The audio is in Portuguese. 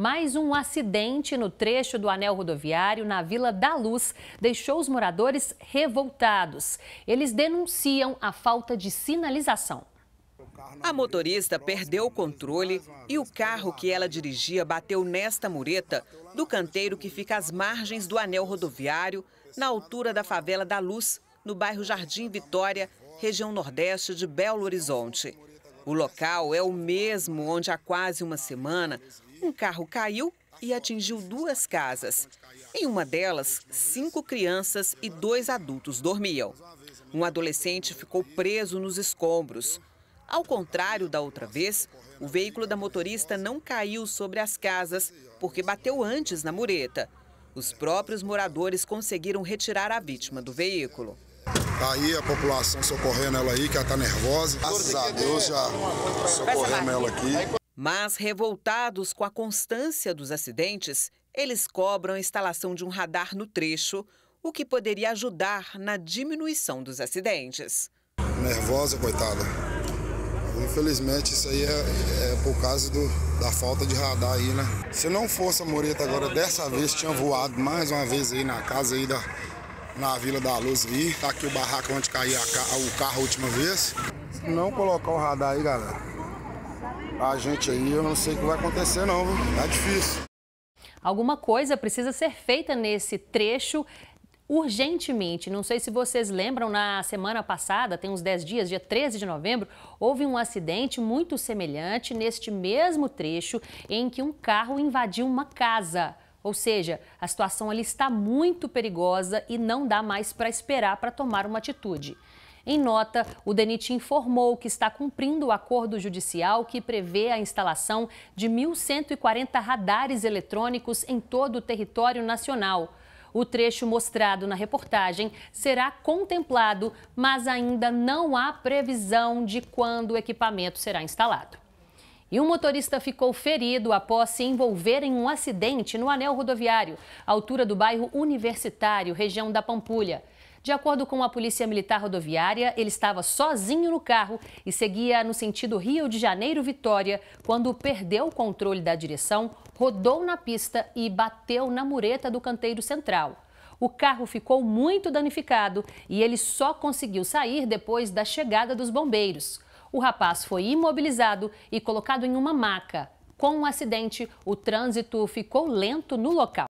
Mais um acidente no trecho do anel rodoviário na Vila da Luz deixou os moradores revoltados. Eles denunciam a falta de sinalização. A motorista perdeu o controle e o carro que ela dirigia bateu nesta mureta do canteiro que fica às margens do anel rodoviário, na altura da favela da Luz, no bairro Jardim Vitória, região nordeste de Belo Horizonte. O local é o mesmo onde há quase uma semana um carro caiu e atingiu duas casas. Em uma delas, cinco crianças e dois adultos dormiam. Um adolescente ficou preso nos escombros. Ao contrário da outra vez, o veículo da motorista não caiu sobre as casas porque bateu antes na mureta. Os próprios moradores conseguiram retirar a vítima do veículo. Tá aí a população socorrendo ela aí, que ela tá nervosa. Graças a Deus já socorremos ela aqui. Mas, revoltados com a constância dos acidentes, eles cobram a instalação de um radar no trecho, o que poderia ajudar na diminuição dos acidentes. Nervosa, coitada. Infelizmente, isso aí é, é por causa do, da falta de radar aí, né? Se não fosse a Moreta agora, dessa vez tinha voado mais uma vez aí na casa aí da, na Vila da Luz aí. Tá aqui o barraco onde caiu o carro a última vez. Se não colocar o radar aí, galera, a gente aí, eu não sei o que vai acontecer não, tá difícil. Alguma coisa precisa ser feita nesse trecho urgentemente. Não sei se vocês lembram, na semana passada, tem uns 10 dias, dia 13 de novembro, houve um acidente muito semelhante neste mesmo trecho em que um carro invadiu uma casa. Ou seja, a situação ali está muito perigosa e não dá mais para esperar para tomar uma atitude. Em nota, o DENIT informou que está cumprindo o acordo judicial que prevê a instalação de 1.140 radares eletrônicos em todo o território nacional. O trecho mostrado na reportagem será contemplado, mas ainda não há previsão de quando o equipamento será instalado. E um motorista ficou ferido após se envolver em um acidente no anel rodoviário, altura do bairro Universitário, região da Pampulha. De acordo com a Polícia Militar Rodoviária, ele estava sozinho no carro e seguia no sentido Rio de Janeiro-Vitória quando perdeu o controle da direção, rodou na pista e bateu na mureta do canteiro central. O carro ficou muito danificado e ele só conseguiu sair depois da chegada dos bombeiros. O rapaz foi imobilizado e colocado em uma maca. Com o um acidente, o trânsito ficou lento no local.